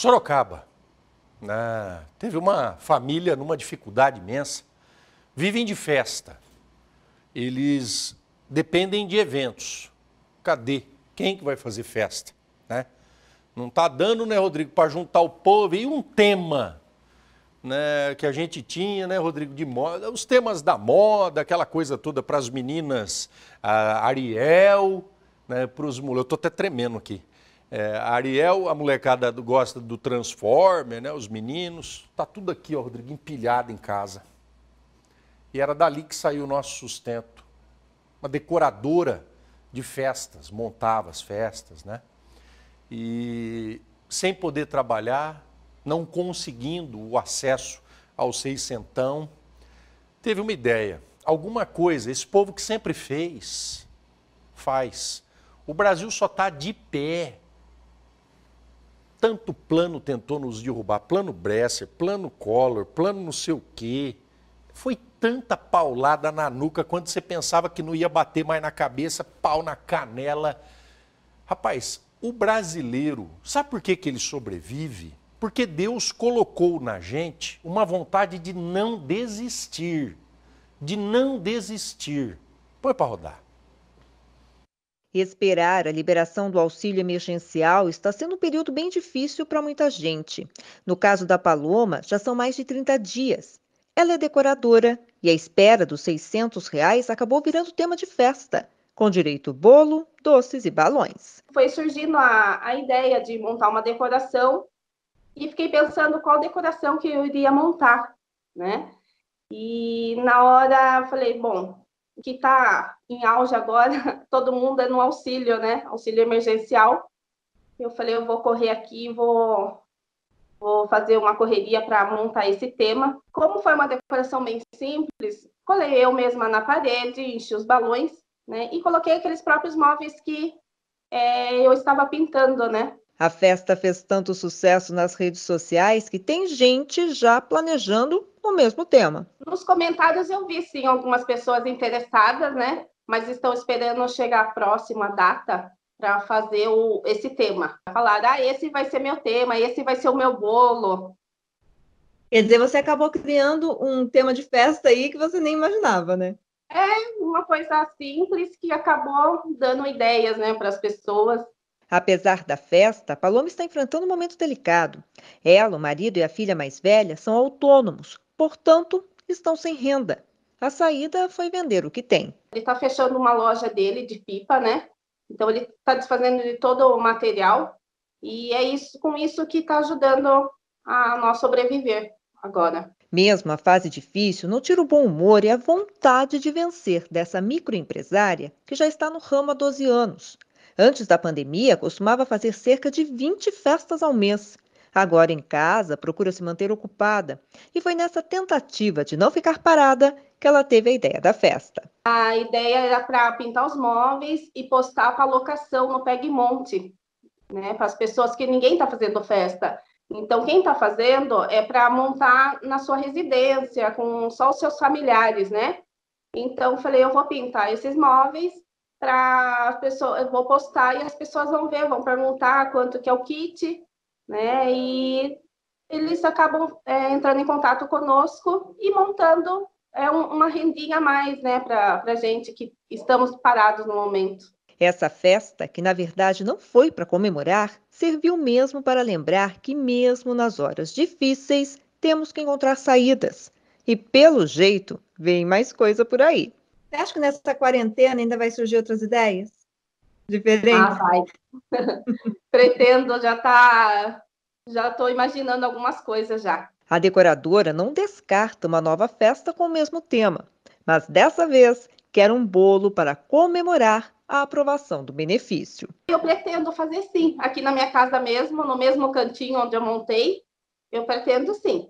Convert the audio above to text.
Sorocaba. Ah, teve uma família numa dificuldade imensa. Vivem de festa. Eles dependem de eventos. Cadê? Quem que vai fazer festa? Né? Não está dando, né, Rodrigo, para juntar o povo. E um tema né, que a gente tinha, né, Rodrigo, de moda, os temas da moda, aquela coisa toda para as meninas, a Ariel, né, para os moleques. Eu estou até tremendo aqui. É, a Ariel, a molecada gosta do Transformer, né? Os meninos. Tá tudo aqui, ó, Rodrigo, empilhado em casa. E era dali que saiu o nosso sustento. Uma decoradora de festas, montava as festas, né? E sem poder trabalhar, não conseguindo o acesso ao seiscentão, teve uma ideia. Alguma coisa, esse povo que sempre fez, faz. O Brasil só está de pé tanto plano tentou nos derrubar, plano Bresser, plano Collor, plano não sei o quê. Foi tanta paulada na nuca quando você pensava que não ia bater mais na cabeça, pau na canela. Rapaz, o brasileiro, sabe por que, que ele sobrevive? Porque Deus colocou na gente uma vontade de não desistir. De não desistir. Põe para rodar. Esperar a liberação do auxílio emergencial está sendo um período bem difícil para muita gente. No caso da Paloma, já são mais de 30 dias. Ela é decoradora e a espera dos 600 reais acabou virando tema de festa, com direito bolo, doces e balões. Foi surgindo a, a ideia de montar uma decoração e fiquei pensando qual decoração que eu iria montar, né? E na hora falei, bom, que está em auge agora, todo mundo é no auxílio, né? Auxílio emergencial. Eu falei, eu vou correr aqui, vou, vou fazer uma correria para montar esse tema. Como foi uma decoração bem simples, colei eu mesma na parede, enchi os balões, né? E coloquei aqueles próprios móveis que é, eu estava pintando, né? A festa fez tanto sucesso nas redes sociais que tem gente já planejando o mesmo tema. Nos comentários eu vi sim algumas pessoas interessadas, né? Mas estão esperando chegar a próxima data para fazer o, esse tema. Falar, ah, esse vai ser meu tema, esse vai ser o meu bolo. Quer dizer, você acabou criando um tema de festa aí que você nem imaginava, né? É uma coisa simples que acabou dando ideias, né, para as pessoas. Apesar da festa, Paloma está enfrentando um momento delicado. Ela, o marido e a filha mais velha são autônomos, portanto, estão sem renda. A saída foi vender o que tem. Ele está fechando uma loja dele de pipa, né? Então ele está desfazendo de todo o material e é isso com isso que está ajudando a nós sobreviver agora. Mesmo a fase difícil, não tira o bom humor e a vontade de vencer dessa microempresária que já está no ramo há 12 anos. Antes da pandemia, costumava fazer cerca de 20 festas ao mês. Agora em casa, procura se manter ocupada. E foi nessa tentativa de não ficar parada que ela teve a ideia da festa. A ideia era para pintar os móveis e postar para locação no Pegmonte, né? Para as pessoas que ninguém está fazendo festa. Então, quem está fazendo é para montar na sua residência, com só os seus familiares, né? Então, falei, eu vou pintar esses móveis para as pessoas, eu vou postar e as pessoas vão ver, vão perguntar quanto que é o kit, né? E eles acabam é, entrando em contato conosco e montando é, uma rendinha a mais, né, para a gente que estamos parados no momento. Essa festa, que na verdade não foi para comemorar, serviu mesmo para lembrar que, mesmo nas horas difíceis, temos que encontrar saídas. E pelo jeito, vem mais coisa por aí. Você acha que nessa quarentena ainda vai surgir outras ideias? Diferentes? Ah, vai. Pretendo, já tá. Já estou imaginando algumas coisas já. A decoradora não descarta uma nova festa com o mesmo tema, mas dessa vez quer um bolo para comemorar a aprovação do benefício. Eu pretendo fazer sim, aqui na minha casa mesmo, no mesmo cantinho onde eu montei, eu pretendo sim.